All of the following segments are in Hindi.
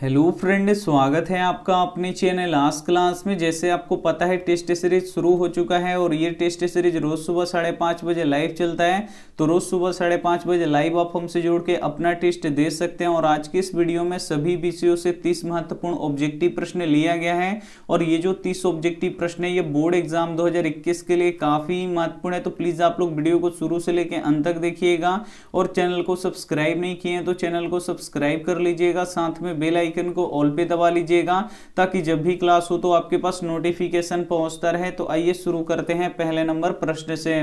हेलो फ्रेंड स्वागत है आपका अपने चैनल लास्ट क्लास में जैसे आपको पता है टेस्ट सीरीज शुरू हो चुका है और ये टेस्ट सीरीज रोज़ सुबह साढ़े पाँच बजे लाइव चलता है तो रोज़ सुबह साढ़े पाँच बजे लाइव आप हमसे जोड़ के अपना टेस्ट दे सकते हैं और आज की इस वीडियो में सभी विषयों से तीस महत्वपूर्ण ऑब्जेक्टिव प्रश्न लिया गया है और ये जो तीस ऑब्जेक्टिव प्रश्न है ये बोर्ड एग्जाम दो के लिए काफ़ी महत्वपूर्ण है तो प्लीज़ आप लोग वीडियो को शुरू से लेकर अंत तक देखिएगा और चैनल को सब्सक्राइब नहीं किए हैं तो चैनल को सब्सक्राइब कर लीजिएगा साथ में बेलाइक आइकन को ऑल पे दबा लीजिएगा ताकि जब भी क्लास हो तो आपके पास नोटिफिकेशन पहुंचता रहे तो आइए शुरू करते हैं पहले नंबर प्रश्न से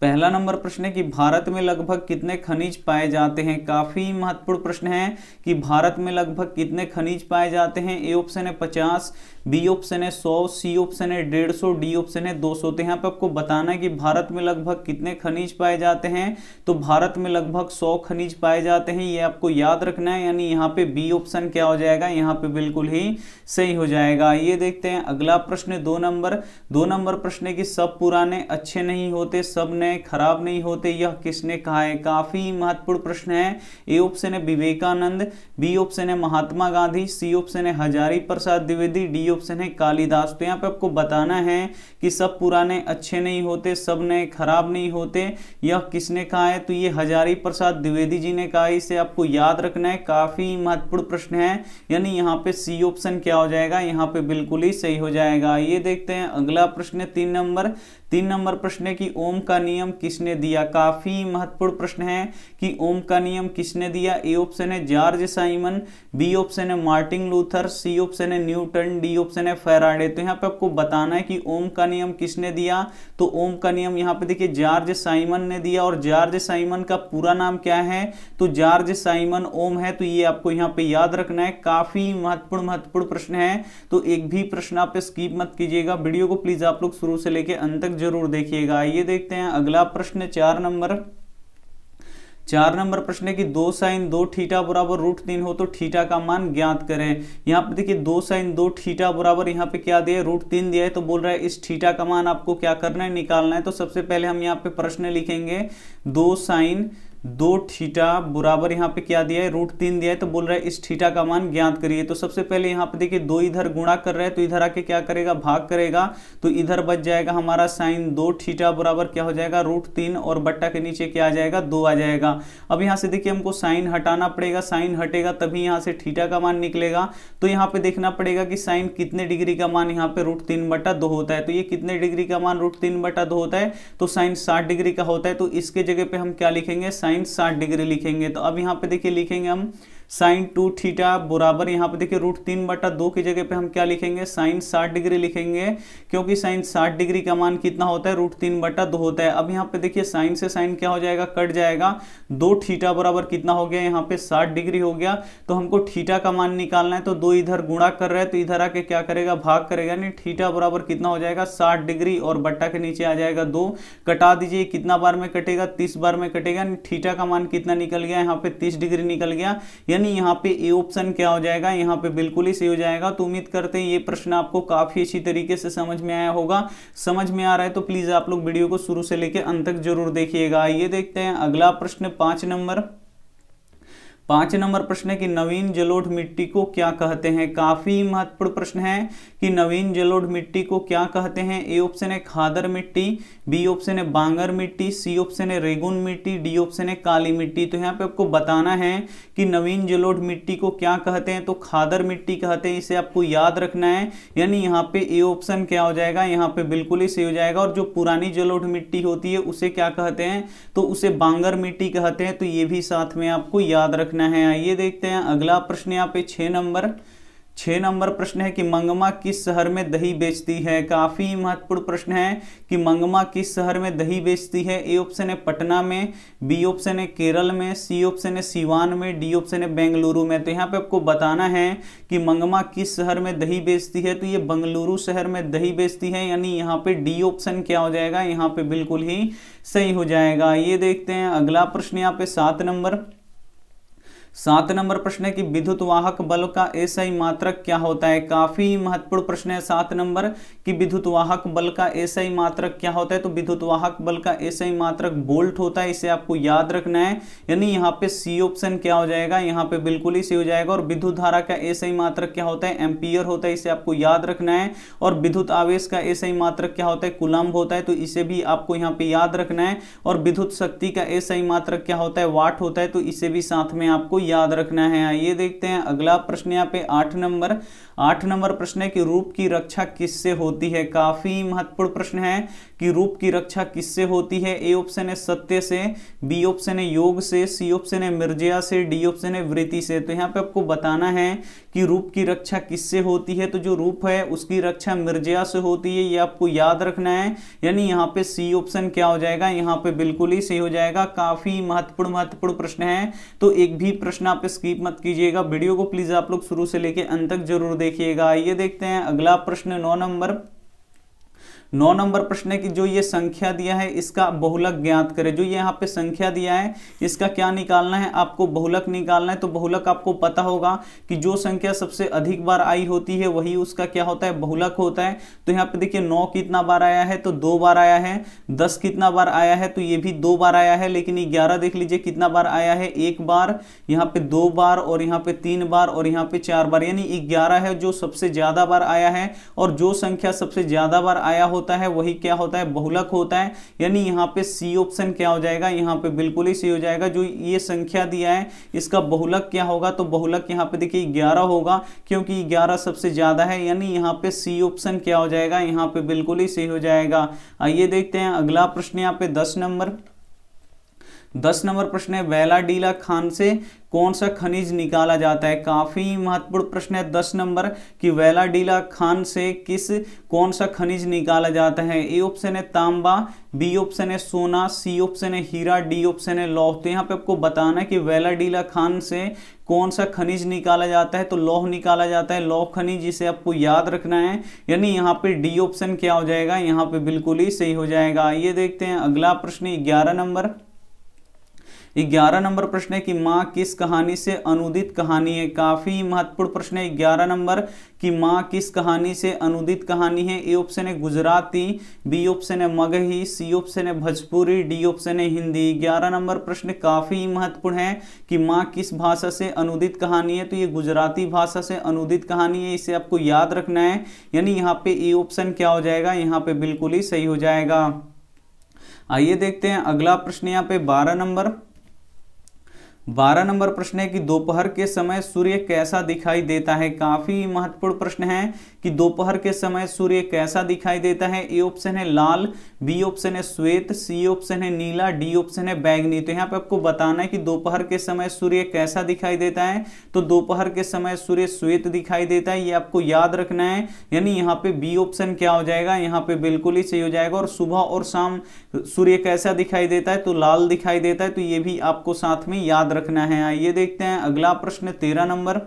पहला नंबर प्रश्न है कि भारत में लगभग कितने खनिज पाए जाते हैं काफी महत्वपूर्ण प्रश्न है कि भारत में लगभग कितने खनिज पाए जाते हैं ए ऑप्शन है पचास बी ऑप्शन है सौ सी ऑप्शन है डेढ़ सौ डी ऑप्शन है दो सौ तो यहाँ पे आपको बताना है कि भारत में लगभग कितने खनिज पाए जाते हैं तो भारत में लगभग सौ खनिज पाए जाते हैं ये आपको याद रखना है यानी यहाँ पे बी ऑप्शन क्या हो जाएगा यहाँ पे बिल्कुल ही सही हो जाएगा ये देखते हैं अगला प्रश्न दो नंबर दो नंबर प्रश्न है कि सब पुराने अच्छे नहीं होते सब नए हैं खराब नहीं होते यह किसने कहा है काफी महत्वपूर्ण प्रश्न है ए ऑप्शन है विवेकानंद बी ऑप्शन है महात्मा गांधी सी ऑप्शन है हजारी प्रसाद द्विवेदी डी ऑप्शन है कालिदास तो यहाँ पे आपको बताना है कि सब पुराने अच्छे नहीं होते सब नए खराब नहीं होते यह किसने कहा है तो ये हजारी प्रसाद द्विवेदी जी ने कहा इसे आपको याद रखना है काफी महत्वपूर्ण प्रश्न है यानी यहाँ पे सी ऑप्शन क्या हो जाएगा यहाँ पे बिल्कुल ही सही हो जाएगा ये देखते हैं अगला प्रश्न तीन नंबर तीन नंबर प्रश्न है कि ओम का नियम किसने दिया काफी महत्वपूर्ण प्रश्न है कि ओम का नियम किसने दिया ए ऑप्शन है जॉर्ज साइमन बी ऑप्शन है मार्टिन लूथर सी ऑप्शन है न्यूटन डी ऑप्शन है फेराडे तो यहाँ पे आपको बताना है कि ओम का नियम किसने दिया तो ओम का नियम यहाँ पे देखिए जॉर्ज साइमन ने दिया और जॉर्ज साइमन का पूरा नाम क्या है तो जॉर्ज साइमन ओम है तो ये आपको यहाँ पे याद रखना है काफी महत्वपूर्ण महत्वपूर्ण प्रश्न है तो एक भी प्रश्न आप स्कीप मत कीजिएगा वीडियो को प्लीज आप लोग शुरू से लेकर अंत तक जरूर देखिएगा आइए देखते हैं अगला प्रश्न चार नंबर चार नंबर प्रश्न है कि दो साइन दो ठीटा बराबर रूट तीन हो तो ठीटा का मान ज्ञात करें यहाँ पे देखिए दो साइन दो ठीटा बराबर यहाँ पे क्या दिया रूट तीन दिया है तो बोल रहा है इस ठीटा का मान आपको क्या करना है निकालना है तो सबसे पहले हम यहाँ पे प्रश्न लिखेंगे दो साइन दो थीटा बराबर यहाँ पे क्या दिया है रूट तीन दिया है तो बोल रहा है इस थीटा का मान ज्ञात करिए तो सबसे पहले यहाँ पे देखिए दो इधर गुणा कर रहा है तो इधर आके क्या करेगा भाग करेगा तो इधर बच जाएगा हमारा साइन दो थीटा बराबर क्या हो जाएगा रूट तीन और बट्टा के नीचे क्या आ जाएगा दो आ जाएगा अब यहाँ से देखिए हमको साइन हटाना पड़ेगा साइन हटेगा तभी यहाँ से थीटा का मान निकलेगा तो यहाँ पे देखना पड़ेगा कि साइन कितने डिग्री का मान यहाँ पे रूट तीन बटा दो होता है तो ये कितने डिग्री का मान रूट तीन बटा दो होता है तो साइन साठ डिग्री का होता है तो इसके जगह पे हम क्या लिखेंगे साइन साइन 60 डिग्री लिखेंगे तो अब यहाँ पे देखिए लिखेंगे हम साइन टू थीटा बराबर यहाँ पे देखिए रूट तीन बटा दो की जगह पे हम क्या लिखेंगे साइन साठ डिग्री लिखेंगे क्योंकि साइन साठ डिग्री का मान कितना होता है रूट तीन बटा दो होता है अब यहाँ पे देखिए साइन से साइन क्या हो जाएगा कट जाएगा दो थीटा बराबर कितना हो गया यहाँ पे साठ डिग्री हो गया तो हमको ठीटा का मान निकालना है तो दो इधर गुणा कर रहे हैं तो इधर आके क्या करेगा भाग करेगा यानी ठीटा बराबर कितना हो जाएगा साठ डिग्री और बट्टा के नीचे आ जाएगा दो कटा दीजिए कितना बार में कटेगा तीस बार में कटेगा थीटा का मान कितना निकल गया यहाँ पे तीस डिग्री निकल गया यानी यहाँ पे ए ऑप्शन क्या हो जाएगा यहाँ पे बिल्कुल ही सही हो जाएगा तो उम्मीद करते हैं ये प्रश्न आपको काफी अच्छी तरीके से समझ में आया होगा समझ में आ रहा है तो प्लीज आप लोग वीडियो को शुरू से लेकर अंत तक जरूर देखिएगा ये देखते हैं अगला प्रश्न पांच नंबर पांच नंबर प्रश्न है कि नवीन जलोढ़ मिट्टी को क्या कहते हैं काफी महत्वपूर्ण प्रश्न है कि नवीन जलोढ़ मिट्टी को क्या कहते हैं ए ऑप्शन है खादर मिट्टी बी ऑप्शन है बांगर मिट्टी सी ऑप्शन है रेगुन मिट्टी डी ऑप्शन है काली मिट्टी तो यहाँ पे आपको बताना है कि नवीन जलोढ़ मिट्टी को क्या कहते हैं तो खादर मिट्टी कहते हैं इसे आपको याद रखना है यानी यहाँ पे ए ऑप्शन क्या हो जाएगा यहाँ पे बिल्कुल ही सही हो जाएगा और जो पुरानी जलोढ़ मिट्टी होती है उसे क्या कहते हैं तो उसे बांगर मिट्टी कहते हैं तो ये भी साथ में आपको याद रखना देखना है आइए देखते हैं अगला प्रश्न यहाँ पे छः नंबर छः नंबर प्रश्न है कि मंगमा किस शहर में दही बेचती है काफ़ी महत्वपूर्ण प्रश्न है कि मंगमा किस शहर में दही बेचती है ए ऑप्शन है पटना में बी ऑप्शन है केरल में सी ऑप्शन है सिवान में डी ऑप्शन है बेंगलुरु में तो यहाँ पे आपको बताना है कि मंगमा किस शहर में दही बेचती है तो ये बंगलुरु शहर में दही बेचती है यानी यहाँ पे डी ऑप्शन क्या हो जाएगा यहाँ पे बिल्कुल ही सही हो जाएगा ये देखते हैं अगला प्रश्न यहाँ पे सात नंबर सात नंबर प्रश्न है कि विद्युत वाहक बल का एसआई मात्रक क्या होता है काफी महत्वपूर्ण प्रश्न है सात नंबर कि विद्युत वाहक बल का एसआई मात्रक क्या होता है तो विद्युत वाहक बल का एसआई मात्रक बोल्ट होता है इसे आपको याद रखना है यानी यहाँ पे सी ऑप्शन क्या हो जाएगा यहाँ पे बिल्कुल ही सी हो जाएगा और विद्युत धारा का एसआई मात्रक क्या होता है एम्पियर होता है इसे आपको याद रखना है और विद्युत आवेश का एसआई मात्रक क्या होता है कुलम्ब होता है तो इसे भी आपको यहाँ पे याद रखना है और विद्युत शक्ति का एसआई मात्रक क्या होता है वाट होता है तो इसे भी साथ में आपको याद रखना है आइए देखते हैं अगला प्रश्न यहाँ पे आठ नंबर आठ नंबर प्रश्न है कि रूप की रक्षा किससे होती है काफी महत्वपूर्ण प्रश्न है कि रूप की रक्षा किससे होती है ए ऑप्शन है सत्य से बी ऑप्शन है योग से सी ऑप्शन है मिर्जिया से डी ऑप्शन है वृत्ति से तो यहाँ पे आपको बताना है कि रूप की रक्षा किससे होती है तो जो रूप है उसकी रक्षा मिर्जिया से होती है ये आपको याद रखना है यानी यहाँ पे सी ऑप्शन क्या हो जाएगा यहाँ पे बिल्कुल ही सही हो जाएगा काफी महत्वपूर्ण महत्वपूर्ण प्रश्न है तो एक भी प्रश्न आप स्कीप मत कीजिएगा वीडियो को प्लीज आप लोग शुरू से लेके अंत तक जरूर देख देखिएगा आइए देखते हैं अगला प्रश्न नौ नंबर नौ नंबर प्रश्न है कि जो ये संख्या दिया है इसका बहुलक ज्ञात करें जो ये यहाँ पे संख्या दिया है इसका क्या निकालना है आपको बहुलक निकालना है तो बहुलक आपको पता होगा कि जो संख्या सबसे अधिक बार आई होती है वही उसका क्या होता है बहुलक होता है तो यहाँ पे देखिए नौ कितना बार आया है तो दो बार आया है दस कितना बार आया है तो ये भी दो बार आया है लेकिन ग्यारह देख लीजिए कितना बार आया है एक बार यहाँ पे दो बार और यहाँ पे तीन बार और यहाँ पे चार बार यानी ग्यारह है जो सबसे ज्यादा बार आया है और जो संख्या सबसे ज्यादा बार आया हो होता है वही क्या होता है बहुलक होता है यानी यहाँ पे सी ऑप्शन क्या हो जाएगा यहाँ पे बिल्कुल ही सी हो जाएगा जो ये संख्या दिया है इसका बहुलक क्या होगा तो बहुलक यहाँ पे देखिए ग्यारह होगा क्योंकि ग्यारह सबसे ज्यादा है यानी यहाँ पे सी ऑप्शन क्या हो जाएगा यहाँ पे बिल्कुल ही सी हो जाएगा आइए देखते हैं अगला प्रश्न यहाँ पे दस नंबर दस नंबर प्रश्न है वेला डीला खान से कौन सा खनिज निकाला जाता है काफी महत्वपूर्ण प्रश्न है दस नंबर कि वेला डीला खान से किस कौन सा खनिज निकाला जाता है ए ऑप्शन है तांबा बी ऑप्शन है सोना सी ऑप्शन है हीरा डी ऑप्शन है लौह तो यहाँ पे आपको बताना है कि वेला डीला खान से कौन सा खनिज निकाला जाता है तो लौह निकाला जाता है लौह खनिज जिसे आपको याद रखना है यानी यहाँ पे डी ऑप्शन क्या हो जाएगा यहाँ पे बिल्कुल ही सही हो जाएगा ये देखते हैं अगला प्रश्न ग्यारह नंबर ग्यारह नंबर प्रश्न है कि माँ किस कहानी से अनुदित कहानी है काफी महत्वपूर्ण प्रश्न है ग्यारह नंबर कि माँ किस कहानी से अनुदित कहानी है ए ऑप्शन है गुजराती बी ऑप्शन है मगही सी ऑप्शन है भोजपुरी डी ऑप्शन है हिंदी ग्यारह नंबर प्रश्न काफी महत्वपूर्ण है कि माँ किस भाषा से अनुदित कहानी है तो ये गुजराती भाषा से अनुदित कहानी है इसे आपको याद रखना है यानी यहाँ पे ए ऑप्शन क्या हो जाएगा यहाँ पे बिल्कुल ही सही हो जाएगा आइए देखते हैं अगला प्रश्न यहाँ पे बारह नंबर बारह नंबर प्रश्न है कि दोपहर के समय सूर्य कैसा दिखाई देता है काफी महत्वपूर्ण प्रश्न है कि दोपहर के समय सूर्य कैसा दिखाई देता है ए ऑप्शन है लाल बी ऑप्शन है श्वेत सी ऑप्शन है नीला डी ऑप्शन है बैगनी तो यहाँ पे आपको बताना है कि दोपहर के समय सूर्य कैसा दिखाई देता है तो दोपहर के समय सूर्य श्वेत दिखाई देता है ये आपको याद रखना है यानी यहाँ पे बी ऑप्शन क्या हो जाएगा यहाँ पे बिल्कुल ही सही हो जाएगा और सुबह और शाम सूर्य कैसा दिखाई देता है तो लाल दिखाई देता है तो ये भी आपको साथ में याद रखना है आइए देखते हैं अगला प्रश्न तेरह नंबर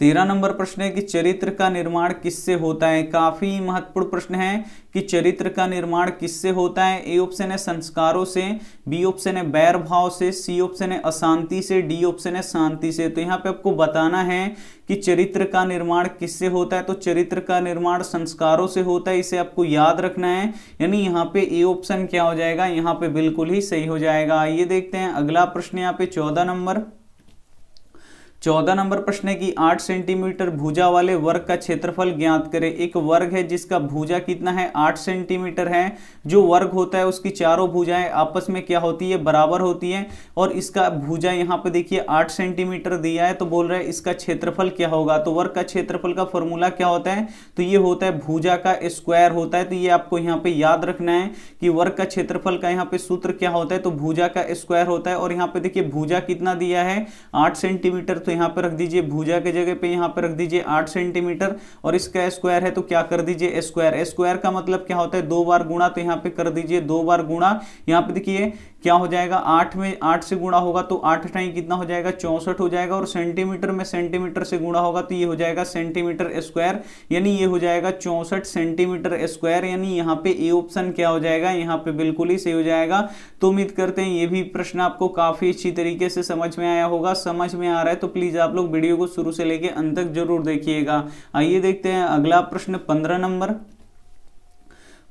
तेरह नंबर प्रश्न है कि चरित्र का निर्माण किससे होता है काफी महत्वपूर्ण प्रश्न है कि चरित्र का निर्माण किससे होता है ए ऑप्शन है संस्कारों से बी ऑप्शन है बैर भाव से सी ऑप्शन है अशांति से डी ऑप्शन है शांति से तो यहाँ पे आपको बताना है कि चरित्र का निर्माण किससे होता है तो चरित्र का निर्माण संस्कारों से होता है इसे आपको याद रखना है यानी यहाँ पे ए ऑप्शन क्या हो जाएगा यहाँ पे बिल्कुल ही सही हो जाएगा आइए देखते हैं अगला प्रश्न यहाँ पे चौदह नंबर चौदह नंबर प्रश्न है कि आठ सेंटीमीटर भुजा वाले वर्ग का क्षेत्रफल ज्ञात करें एक वर्ग है जिसका भुजा कितना है आठ सेंटीमीटर है जो वर्ग होता है उसकी चारों भुजाएं आपस में क्या होती है बराबर होती है और इसका भुजा यहाँ पे देखिए आठ सेंटीमीटर दिया है तो बोल रहे हैं इसका क्षेत्रफल क्या होगा तो वर्ग का क्षेत्रफल का फॉर्मूला क्या होता है तो ये होता है भूजा का स्क्वायर होता है तो ये आपको यहाँ पे याद रखना है कि वर्ग का क्षेत्रफल का यहाँ पे सूत्र क्या होता है तो भूजा का स्क्वायर होता है और यहाँ पे देखिए भूजा कितना दिया है आठ सेंटीमीटर तो यहाँ पर रख दीजिए भुजा के जगह पे यहाँ पर रख दीजिए आठ सेंटीमीटर और इसका स्क्वायर है तो क्या कर दीजिए स्क्वायर स्क्वायर का मतलब क्या होता है दो बार गुणा तो यहाँ पे कर दीजिए दो बार गुणा यहाँ पे देखिए क्या हो जाएगा आठ में आठ से गुणा होगा तो आठ टाइम कितना हो जाएगा चौंसठ हो जाएगा और सेंटीमीटर में सेंटीमीटर से गुणा होगा तो ये हो जाएगा सेंटीमीटर स्क्वायर यानी ये हो जाएगा चौंसठ सेंटीमीटर स्क्वायर यानी यहाँ पे ए ऑप्शन क्या हो जाएगा यहाँ पे बिल्कुल ही सही हो जाएगा तो उम्मीद करते हैं ये भी प्रश्न आपको काफी अच्छी तरीके से समझ में आया होगा समझ में आ रहा है तो प्लीज आप लोग वीडियो को शुरू से लेकर अंत तक जरूर देखिएगा आइए देखते हैं अगला प्रश्न पंद्रह नंबर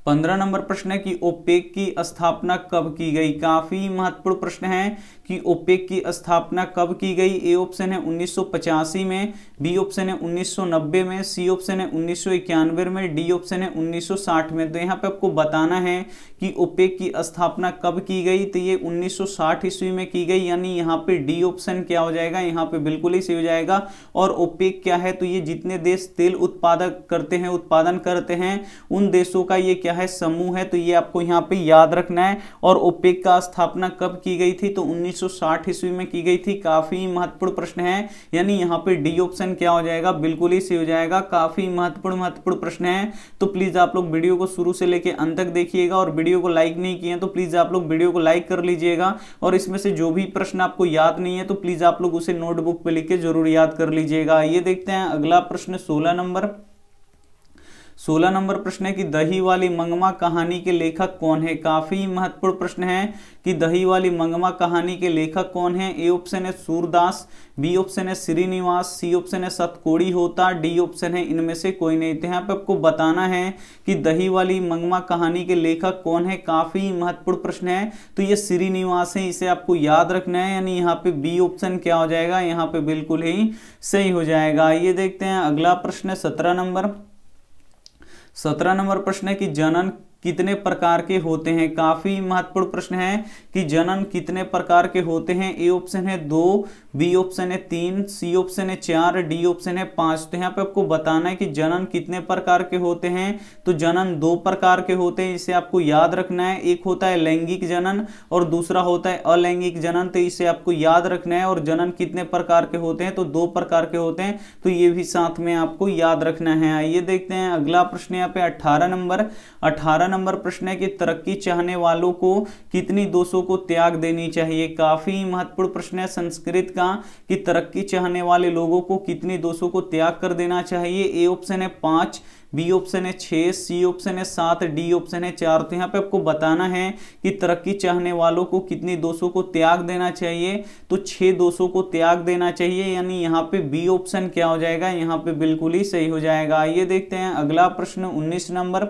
पंद्रह नंबर प्रश्न है कि ओपेक की स्थापना कब की गई काफी महत्वपूर्ण प्रश्न है कि ओपेक की स्थापना कब की गई ए ऑप्शन है उन्नीस में बी ऑप्शन है उन्नीस में सी ऑप्शन है उन्नीस में डी ऑप्शन है उन्नीस में तो यहाँ पे आपको बताना है कि ओपेक की स्थापना कब की गई तो ये 1960 ईस्वी में की गई यानी यहाँ पे डी ऑप्शन क्या हो जाएगा यहाँ पे बिल्कुल ही सही हो जाएगा और ओपेक क्या है तो ये जितने देश तेल उत्पादक करते हैं उत्पादन करते हैं उन देशों का ये क्या है समूह है तो ये आपको यहाँ पे याद रखना है और ओपेक का स्थापना कब की गई थी तो उन्नीस ईस्वी में की गई थी काफी महत्वपूर्ण प्रश्न है यानी यहाँ पे डी ऑप्शन क्या हो जाएगा बिल्कुल ही सही हो जाएगा काफी महत्वपूर्ण महत्वपूर्ण प्रश्न है तो प्लीज आप लोग वीडियो को शुरू से लेकर अंत तक देखिएगा और वीडियो को लाइक नहीं किए तो प्लीज़ आप लोग वीडियो को लाइक कर लीजिएगा और इसमें से जो भी प्रश्न आपको याद नहीं है तो प्लीज़ आप लोग उसे नोटबुक पर लिख के जरूर याद कर लीजिएगा ये देखते हैं अगला प्रश्न सोलह नंबर सोलह नंबर प्रश्न है कि दही वाली मंगमा कहानी के लेखक कौन है काफी महत्वपूर्ण प्रश्न है कि दही वाली मंगमा कहानी के लेखक कौन है ए ऑप्शन है सूरदास बी ऑप्शन है श्रीनिवास सी ऑप्शन है सतकोड़ी होता डी ऑप्शन है इनमें से कोई नहीं तो यहाँ पे आपको बताना है कि दही वाली मंगमा कहानी के लेखक कौन है काफी महत्वपूर्ण प्रश्न है तो ये श्रीनिवास है इसे आपको याद रखना है यानी यहाँ पे बी ऑप्शन क्या हो जाएगा यहाँ पे बिल्कुल ही सही हो जाएगा ये देखते हैं अगला प्रश्न है सत्रह नंबर सत्रह नंबर प्रश्न है कि जनन कितने प्रकार के होते हैं काफी महत्वपूर्ण प्रश्न है कि जनन कितने प्रकार के होते हैं ए ऑप्शन है दो बी ऑप्शन है तीन सी ऑप्शन है चार डी ऑप्शन है पांच तो यहाँ पे आपको बताना है कि जनन कितने प्रकार के होते हैं तो जनन दो प्रकार के होते हैं इसे आपको याद रखना है एक होता है लैंगिक जनन और दूसरा होता है अलैंगिक जनन तो इसे आपको याद रखना है और जनन कितने प्रकार के होते हैं तो दो प्रकार के होते हैं तो ये भी साथ में आपको याद रखना है आइए देखते हैं अगला प्रश्न यहाँ पे अट्ठारह नंबर अठारह नंबर प्रश्न है कि तरक्की चाहने वालों को कितनी दोषों को त्याग देनी चाहिए काफी महत्वपूर्ण प्रश्न है संस्कृत का कि तरक्की चाहने वाले लोगों को कितनी दोषों को त्याग कर देना चाहिए ए ऑप्शन है पांच बी ऑप्शन है छः सी ऑप्शन है सात डी ऑप्शन है चार तो यहाँ पे आपको बताना है कि तरक्की चाहने वालों को कितनी दोषों को त्याग देना चाहिए तो छः दोषों को त्याग देना चाहिए यानी यहाँ पे बी ऑप्शन क्या हो जाएगा यहाँ पे बिल्कुल ही सही हो जाएगा आइए देखते हैं अगला प्रश्न उन्नीस नंबर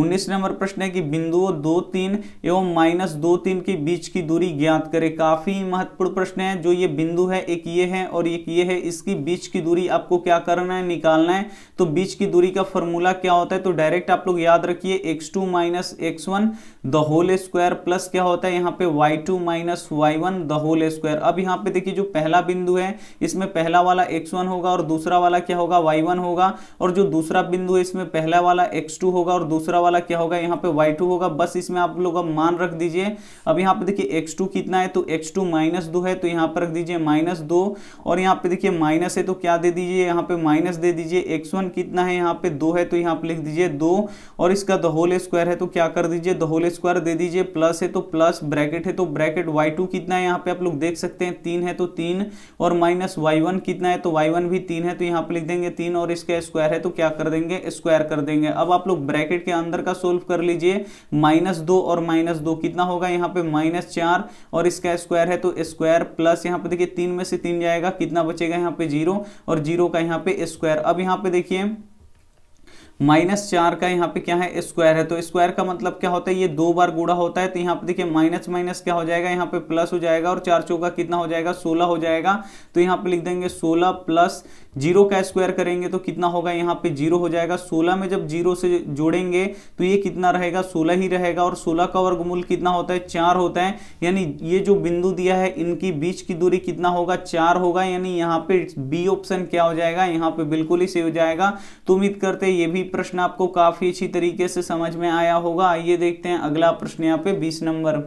उन्नीस नंबर प्रश्न है कि बिंदुओं दो तीन एवं माइनस दो तीन के बीच की दूरी ज्ञात करें काफी महत्वपूर्ण प्रश्न है जो ये बिंदु है एक ये है और एक ये है इसकी बीच की दूरी आपको क्या करना है निकालना है तो बीच की दूरी का फॉर्मूला क्या होता है तो डायरेक्ट आप लोग याद रखिए x two minus x one the whole square plus क्या होता है यहाँ पे y two minus y one the whole square अब यहाँ पे देखिए जो पहला बिंदु है इसमें पहला वाला एक्स वन होगा और दूसरा वाला क्या होगा वाई वन होगा और जो दूसरा बिंदु है इसमें पहला वाला एक्स टू होगा और दूसरा वाला क्या होगा यहाँ पे वाई टू होगा बस इसमें आप लोग अब मान रख दीजिए अब यहाँ पे देखिए एक्स टू कितना है तो एक्स टू माइनस दो है तो यहाँ पर रख दीजिए माइनस दो और यहाँ पे देखिए माइनस है तो क्या दे दीजिए यहाँ पे माइनस दे दीजिए एक्स वन कितना है यहाँ पे दो है तो यहाँ पे लिख दीजिए दो और इसका द होल स्क्वायर है तो क्या कर दीजिए द होल स्क्वायर दे दीजिए प्लस है तो प्लस ब्रैकेट है तो ब्रैकेट y2 कितना है यहाँ पे आप लोग देख सकते हैं तीन है तो तीन और माइनस वाई कितना है तो y1 भी तीन है तो यहाँ पे लिख देंगे तीन और इसका स्क्वायर है तो क्या कर देंगे स्क्वायर कर देंगे अब आप लोग ब्रैकेट के अंदर का सोल्व कर लीजिए माइनस दो और माइनस दो कितना होगा यहाँ पे माइनस चार और इसका स्क्वायर है तो स्क्वायर प्लस यहाँ पे देखिए तीन में से तीन जाएगा कितना बचेगा यहाँ पे जीरो और जीरो का यहाँ पे स्क्वायर अब यहाँ पे देखिए माइनस चार का यहाँ पे क्या है स्क्वायर है तो स्क्वायर का मतलब क्या होता है ये दो बार गुड़ा होता है तो यहाँ पे देखिए माइनस माइनस क्या हो जाएगा यहाँ पे प्लस हो जाएगा और चार चौका कितना हो जाएगा सोलह हो जाएगा तो यहाँ पे लिख देंगे सोलह प्लस जीरो का स्क्वायर करेंगे तो कितना होगा यहाँ पे जीरो हो जाएगा सोलह में जब जीरो से जोड़ेंगे तो ये कितना रहेगा सोलह ही रहेगा और सोलह का वर्गमूल कितना होता है चार होता है यानी ये जो बिंदु दिया है इनकी बीच की दूरी कितना होगा चार होगा यानी यहाँ पे बी ऑप्शन क्या हो जाएगा यहाँ पे बिल्कुल ही सही हो जाएगा तो उम्मीद करते ये भी प्रश्न आपको काफी अच्छी तरीके से समझ में आया होगा आइए देखते हैं अगला प्रश्न यहाँ पे बीस नंबर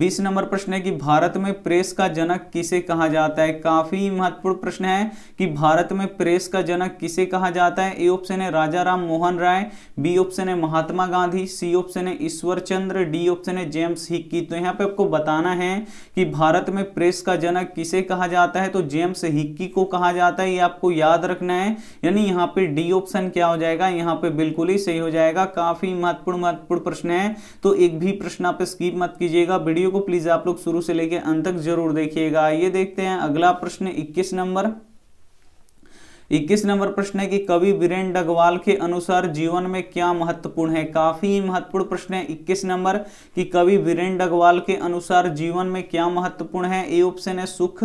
बीस नंबर प्रश्न है कि भारत में प्रेस का जनक किसे कहा जाता है काफी महत्वपूर्ण प्रश्न है कि भारत में प्रेस का जनक किसे कहा जाता है ए ऑप्शन है राजा राम मोहन राय बी ऑप्शन है महात्मा गांधी सी ऑप्शन है ईश्वर चंद्र डी ऑप्शन है जेम्स हिक्की तो यहाँ पे आपको बताना है कि भारत में प्रेस का जनक किसे कहा जाता है तो जेम्स हिक्की को कहा जाता है ये आपको याद रखना है यानी यहाँ पे डी ऑप्शन क्या हो जाएगा यहाँ पे बिल्कुल ही सही हो जाएगा काफी महत्वपूर्ण महत्वपूर्ण प्रश्न है तो एक भी प्रश्न आप स्कीप मत कीजिएगा वीडियो वीडियो को प्लीज आप लोग शुरू से लेकर अंत तक जरूर देखिएगा ये देखते हैं अगला प्रश्न इक्कीस नंबर इक्कीस नंबर प्रश्न है कि कवि वीरेंद्र डगवाल के अनुसार जीवन में क्या महत्वपूर्ण है काफी महत्वपूर्ण प्रश्न है इक्कीस नंबर कि कवि वीरेंद्र डगवाल के अनुसार जीवन में क्या महत्वपूर्ण है ए ऑप्शन है सुख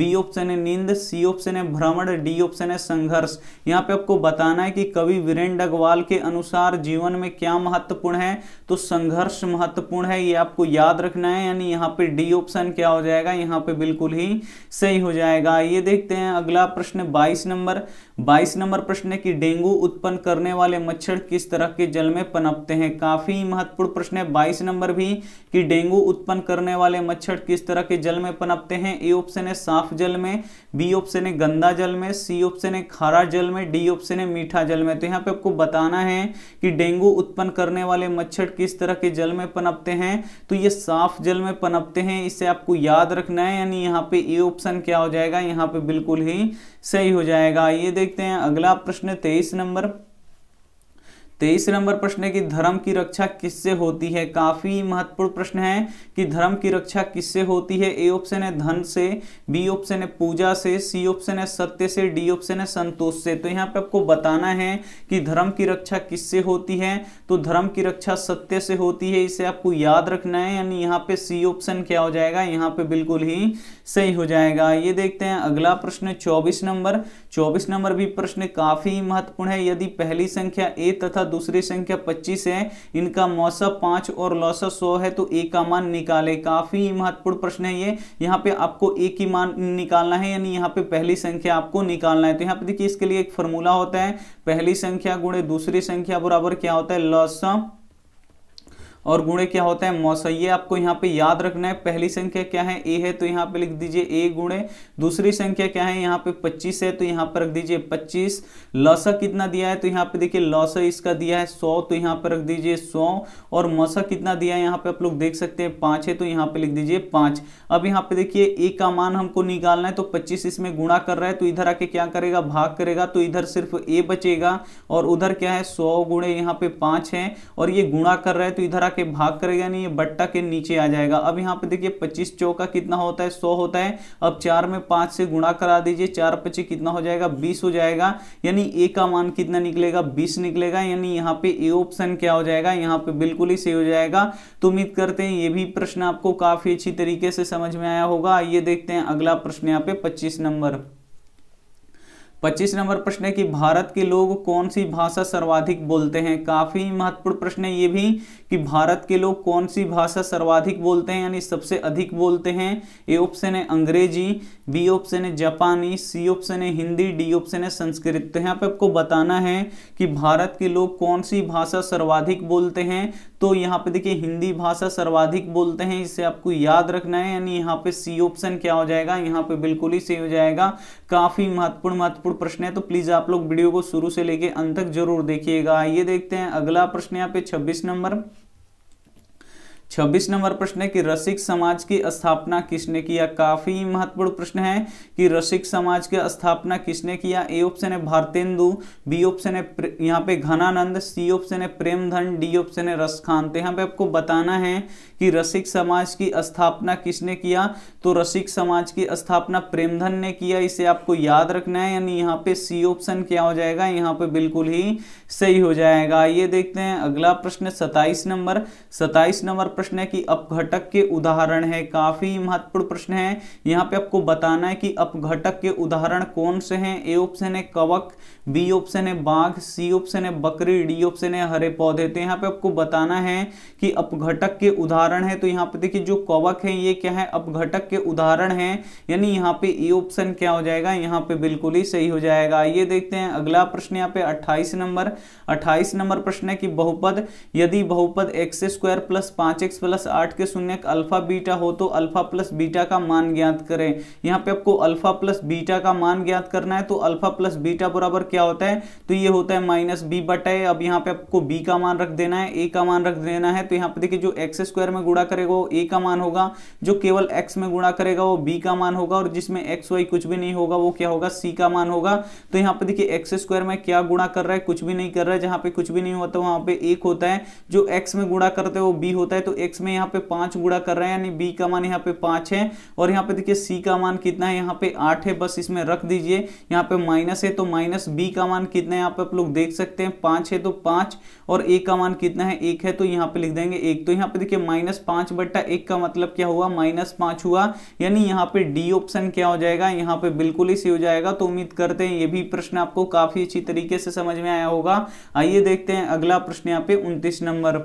बी ऑप्शन है नींद सी ऑप्शन है भ्रमण डी ऑप्शन है संघर्ष यहाँ पे आपको बताना है कि कवि वीरेंद्र डगवाल के अनुसार जीवन में क्या महत्वपूर्ण है तो संघर्ष महत्वपूर्ण है ये आपको याद रखना है यानी यहाँ पे डी ऑप्शन क्या हो जाएगा यहाँ पे बिल्कुल ही सही हो जाएगा ये देखते हैं अगला प्रश्न बाईस नंबर बाईस नंबर प्रश्न है कि डेंगू उत्पन्न करने वाले मच्छर किस तरह के जल में पनपते हैं काफी महत्वपूर्ण प्रश्न है बाईस नंबर भी कि डेंगू उत्पन्न करने वाले मच्छर किस तरह के जल में पनपते हैं ए ऑप्शन है साफ जल में बी ऑप्शन है गंदा जल में सी ऑप्शन है खारा जल में डी ऑप्शन है मीठा जल में तो यहाँ पे आपको बताना है कि डेंगू उत्पन्न करने वाले मच्छर किस तरह के जल में पनपते हैं तो ये साफ जल में पनपते हैं इसे आपको याद रखना है यानी यहाँ पे ए ऑप्शन क्या हो जाएगा यहाँ पे बिल्कुल ही सही हो जाएगा ये देखते हैं अगला प्रश्न तेईस नंबर तेईस नंबर प्रश्न है कि धर्म की रक्षा किससे होती है काफी महत्वपूर्ण प्रश्न है कि धर्म की रक्षा किससे होती है ए ऑप्शन है धन से बी ऑप्शन है पूजा से सी ऑप्शन है सत्य से डी ऑप्शन है संतोष से तो यहाँ पे आपको बताना है कि धर्म की रक्षा किससे होती है तो धर्म की रक्षा सत्य से होती है इसे आपको याद रखना है यानी यहाँ पे सी ऑप्शन क्या हो जाएगा यहाँ पे बिल्कुल ही सही हो जाएगा ये देखते हैं अगला प्रश्न चौबीस नंबर चौबीस नंबर भी प्रश्न काफी महत्वपूर्ण है यदि पहली संख्या ए तथा दूसरी संख्या पच्चीस है इनका मौसम पांच और लौसा सौ है तो ए का मान निकाले काफी महत्वपूर्ण प्रश्न है ये यहाँ पे आपको ए की मान निकालना है यानी यहाँ पे पहली संख्या आपको निकालना है तो यहाँ पे देखिए इसके लिए एक फॉर्मूला होता है पहली संख्या गुणे दूसरी संख्या बराबर क्या होता है लौसा और गुणे क्या होते हैं मौसये आपको यहाँ पे याद रखना है पहली संख्या क्या है ए है तो यहाँ पे लिख दीजिए ए गुणे दूसरी संख्या क्या है यहाँ पे पच्चीस है तो यहाँ पर रख दीजिए पच्चीस लसा कितना दिया है तो यहाँ पे देखिए लसा इसका दिया है सौ तो यहाँ पर रख दीजिए सौ और मसा कितना दिया है यहाँ पे आप लोग देख सकते हैं पाँच है तो यहाँ पे लिख दीजिए पाँच अब यहाँ पे देखिए ए का मान हमको निकालना है तो पच्चीस इसमें गुणा कर रहा है तो इधर आके क्या करेगा भाग करेगा तो इधर सिर्फ ए बचेगा और उधर क्या है सौ गुणे यहाँ पे पाँच है और ये गुणा कर रहा है तो इधर के भाग करेगा नहीं ये बट्टा के नीचे आ जाएगा अब यहाँ पे देखिए पच्चीस चौका कितना होता है सौ होता है अब चार में पांच से गुणा करा दीजिए चार पच्चीस कितना हो जाएगा बीस हो जाएगा यानी ए का मान कितना निकलेगा बीस निकलेगा यानी यहाँ पे ए ऑप्शन क्या हो जाएगा यहाँ पे बिल्कुल ही सही हो जाएगा तो उम्मीद करते हैं ये भी प्रश्न आपको काफी अच्छी तरीके से समझ में आया होगा आइए देखते हैं अगला प्रश्न यहाँ पे पच्चीस नंबर पच्चीस नंबर प्रश्न है कि भारत के लोग कौन सी भाषा सर्वाधिक बोलते हैं काफी महत्वपूर्ण प्रश्न है ये भी कि भारत के लोग कौन सी भाषा सर्वाधिक बोलते हैं यानी सबसे अधिक बोलते हैं ए ऑप्शन है अंग्रेजी बी ऑप्शन है जापानी सी ऑप्शन है हिंदी डी ऑप्शन है संस्कृत तो यहाँ पे आपको बताना है कि भारत के लोग कौन सी भाषा सर्वाधिक बोलते हैं तो यहाँ पे देखिए हिंदी भाषा सर्वाधिक बोलते हैं इसे आपको याद रखना है यानी यहाँ पे सी ऑप्शन क्या हो जाएगा यहाँ पे बिल्कुल ही सही हो जाएगा काफी महत्वपूर्ण महत्वपूर्ण प्रश्न है तो प्लीज आप लोग वीडियो को शुरू से लेके अंत तक जरूर देखिएगा आइए देखते हैं अगला प्रश्न यहाँ पे छब्बीस नंबर छब्बीस नंबर प्रश्न है कि रसिक समाज की स्थापना किसने किया काफी महत्वपूर्ण प्रश्न है कि रसिक समाज की स्थापना किसने किया ए ऑप्शन है भारतेंदु बी ऑप्शन है यहाँ पे घनानंद सी ऑप्शन है प्रेमधन डी ऑप्शन है रसखान तो यहाँ पे आपको बताना है कि रसिक समाज की स्थापना किसने किया तो रसिक समाज की स्थापना प्रेमधन ने किया इसे आपको याद रखना है यानी यहाँ पे सी ऑप्शन क्या हो जाएगा यहाँ पे बिल्कुल ही सही हो जाएगा ये देखते हैं अगला प्रश्न सताइस नंबर सताइस नंबर प्रश्न है कि अपघटक के उदाहरण है काफी महत्वपूर्ण प्रश्न है यहाँ पे आपको बताना है कि अपघटक के उदाहरण कौन से हैं ए ऑप्शन है कवक बी ऑप्शन है बाघ सी ऑप्शन है बकरी डी ऑप्शन है हरे पौधे तो यहाँ पे आपको बताना है कि अपघटक के उदाहरण उदाहरण है तो यहाँ पे देखिए जो कवक है ये क्या है अपघटक के उदाहरण है यानी यहाँ पे ई ऑप्शन क्या हो जाएगा यहाँ पे बिल्कुल ही सही हो जाएगा ये देखते हैं अगला प्रश्न यहाँ पे अट्ठाईस नंबर अट्ठाईस नंबर प्रश्न है कि बहुपद यदि बहुपद एक्स स्क्वायर प्लस पांच एक्स प्लस आठ के शून्य अल्फा बीटा हो तो अल्फा प्लस बीटा का मान ज्ञात करें यहाँ पे आपको अल्फा प्लस बीटा का मान ज्ञात करना है तो अल्फा प्लस बीटा बराबर क्या होता है तो ये होता है माइनस बी बटा अब यहाँ पे आपको बी का मान रख देना है ए का मान रख देना है तो यहाँ पे देखिए जो एक्स स्क्वायर में गुणा करेगा वो ए का मान होगा जो केवल एक्स में गुणा करेगा वो बी का मान होगा और जिसमें एक्स वाई कुछ भी नहीं होगा वो क्या होगा सी का मान होगा तो यहाँ पे देखिए एक्स स्क्वायर में क्या गुणा कर रहा है कुछ भी नहीं कर रहा है जहां पे कुछ भी नहीं होता वहां पे एक होता है जो एक्स में गुणा करते हैं वो बी होता है तो एक्स में यहाँ पे पांच गुणा कर रहे हैं यानी बी का मान यहाँ पे पांच है और यहाँ पे देखिए सी का मान कितना है यहाँ पे आठ है बस इसमें रख दीजिए यहाँ पे माइनस है तो माइनस बी का मान कितना है यहाँ पे आप लोग देख सकते हैं पांच है तो पांच और ए का मान कितना है एक है तो यहाँ पे लिख देंगे एक तो यहाँ पे देखिए माइनस माइनस पांच बट्टा एक का मतलब क्या हुआ माइनस पांच हुआ यानी यहाँ पे डी ऑप्शन क्या हो जाएगा यहाँ पे बिल्कुल ही सही हो जाएगा तो उम्मीद करते हैं ये भी प्रश्न आपको काफी अच्छी तरीके से समझ में आया होगा आइए देखते हैं अगला प्रश्न यहाँ पे उन्तीस नंबर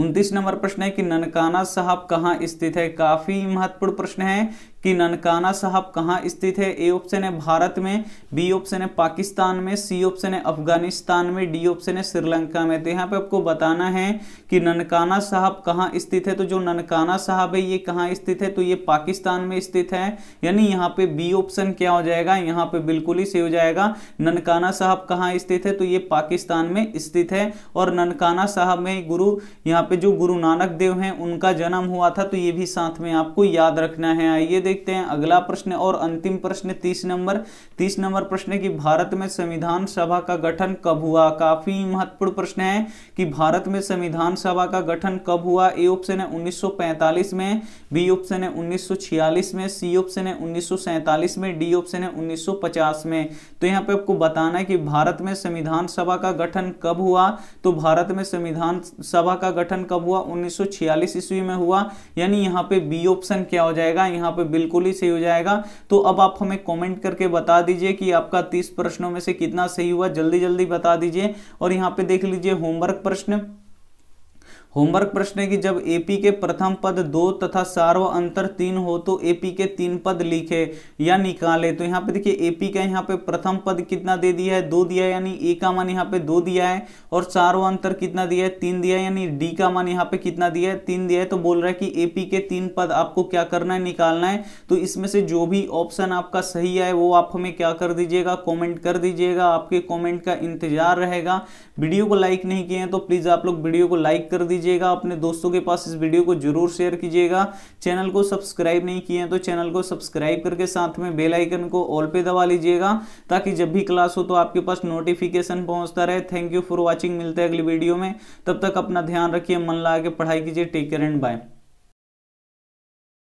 उनतीस नंबर प्रश्न है कि ननकाना साहब कहाँ स्थित है काफी महत्वपूर्ण प्रश्न है कि ननकाना साहब कहाँ स्थित है ए ऑप्शन है भारत में बी ऑप्शन है पाकिस्तान में सी ऑप्शन है अफगानिस्तान में डी ऑप्शन है श्रीलंका में तो यहाँ पे आपको बताना है कि ननकाना साहब कहाँ स्थित है तो जो ननकाना साहब है ये कहाँ स्थित है तो ये पाकिस्तान में स्थित है यानी यहाँ पे बी ऑप्शन क्या हो जाएगा यहाँ पे बिल्कुल ही सही हो जाएगा ननकाना साहब कहाँ स्थित है तो ये पाकिस्तान में स्थित है और ननकाना साहब में गुरु यहाँ पे जो गुरु नानक देव हैं उनका जन्म हुआ था तो ये भी साथ में आपको याद रखना है आइए देखते हैं अगला प्रश्न और अंतिम प्रश्न तीस नंबर तीस नंबर प्रश्न की भारत में संविधान सभा का गठन कब हुआ काफी महत्वपूर्ण प्रश्न है कि भारत में संविधान सभा का गठन कब हुआ ए ऑप्शन है 1945 में बी ऑप्शन है 1946 में सी ऑप्शन है 1947 में डी ऑप्शन है 1950 में तो यहाँ पे आपको बताना है कि भारत में संविधान सभा का गठन कब हुआ तो भारत में संविधान सभा का गठन कब हुआ 1946 ईस्वी में हुआ यानी यहाँ पे बी ऑप्शन क्या हो जाएगा यहाँ पे बिल्कुल ही सही हो जाएगा तो अब आप हमें कमेंट करके बता दीजिए कि आपका तीस प्रश्नों में से कितना सही हुआ जल्दी जल्दी बता दीजिए और यहाँ पे देख लीजिए होमवर्क प्रश्न होमवर्क प्रश्न है कि जब एपी के प्रथम पद दो तथा सार्व अंतर तीन हो तो एपी के तीन पद लिखे या निकाले तो यहाँ पे देखिए एपी का यहाँ पे प्रथम पद कितना दे दिया है दो दिया है यानी ए का मान यहाँ पे दो दिया है और सार्व अंतर कितना दिया है तीन दिया है यानी डी का मान यहाँ पे कितना दिया है तीन दिया है तो बोल रहा है कि एपी के तीन पद आपको क्या करना है निकालना है तो इसमें से जो भी ऑप्शन आपका सही आए वो आप हमें क्या कर दीजिएगा कॉमेंट कर दीजिएगा आपके कॉमेंट का इंतजार रहेगा वीडियो को लाइक नहीं किए हैं तो प्लीज आप लोग वीडियो को लाइक कर दीजिए कीजिएगा अपने दोस्तों के पास इस वीडियो को जरूर शेयर कीजिएगा चैनल को सब्सक्राइब नहीं किए हैं तो चैनल को सब्सक्राइब करके साथ में बेल आइकन को ऑल पे दबा लीजिएगा ताकि जब भी क्लास हो तो आपके पास नोटिफिकेशन पहुंचता रहे थैंक यू फॉर वॉचिंग मिलते हैं अगली वीडियो में तब तक अपना ध्यान रखिए मन लगा के पढ़ाई कीजिए टेक केयर एंड बाय